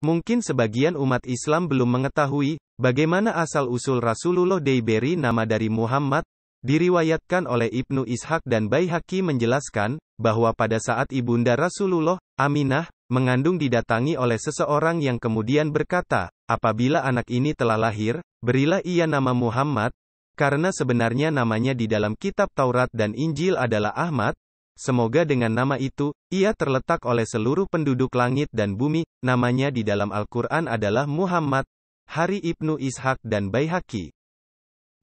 Mungkin sebagian umat Islam belum mengetahui bagaimana asal-usul Rasulullah Dayberi nama dari Muhammad. Diriwayatkan oleh Ibnu Ishaq dan Baihaqi menjelaskan bahwa pada saat ibunda Rasulullah, Aminah, mengandung didatangi oleh seseorang yang kemudian berkata, "Apabila anak ini telah lahir, berilah ia nama Muhammad, karena sebenarnya namanya di dalam kitab Taurat dan Injil adalah Ahmad." Semoga dengan nama itu, ia terletak oleh seluruh penduduk langit dan bumi, namanya di dalam Al-Quran adalah Muhammad, Hari Ibnu Ishaq dan Baihaki.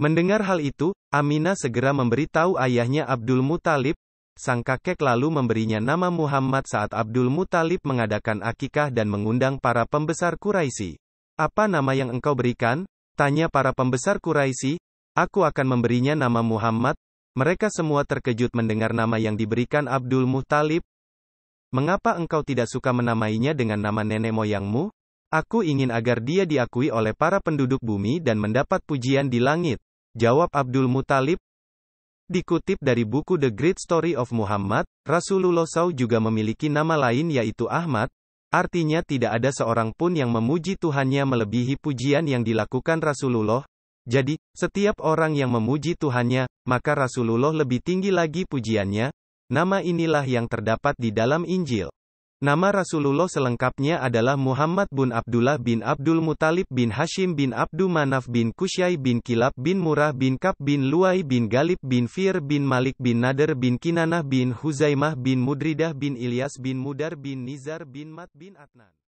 Mendengar hal itu, Aminah segera memberitahu ayahnya Abdul Muthalib, sang kakek lalu memberinya nama Muhammad saat Abdul Muthalib mengadakan akikah dan mengundang para pembesar Quraisy. Apa nama yang engkau berikan? Tanya para pembesar Quraisy. Aku akan memberinya nama Muhammad, mereka semua terkejut mendengar nama yang diberikan Abdul Mutalib. Mengapa engkau tidak suka menamainya dengan nama nenek moyangmu? Aku ingin agar dia diakui oleh para penduduk bumi dan mendapat pujian di langit. Jawab Abdul Muthalib. Dikutip dari buku The Great Story of Muhammad, Rasulullah SAW juga memiliki nama lain yaitu Ahmad, artinya tidak ada seorang pun yang memuji Tuhannya melebihi pujian yang dilakukan Rasulullah jadi, setiap orang yang memuji Tuhannya, maka Rasulullah lebih tinggi lagi pujiannya. Nama inilah yang terdapat di dalam Injil. Nama Rasulullah selengkapnya adalah Muhammad bin Abdullah bin Abdul Muthalib bin Hashim bin Abdul Manaf bin Kusyai bin Kilab bin Murah bin Kap bin Luai bin Galib bin Fir bin Malik bin Nader bin Kinanah bin Huzaimah bin Mudridah bin Ilyas bin Mudar bin Nizar bin Mat bin Atnan.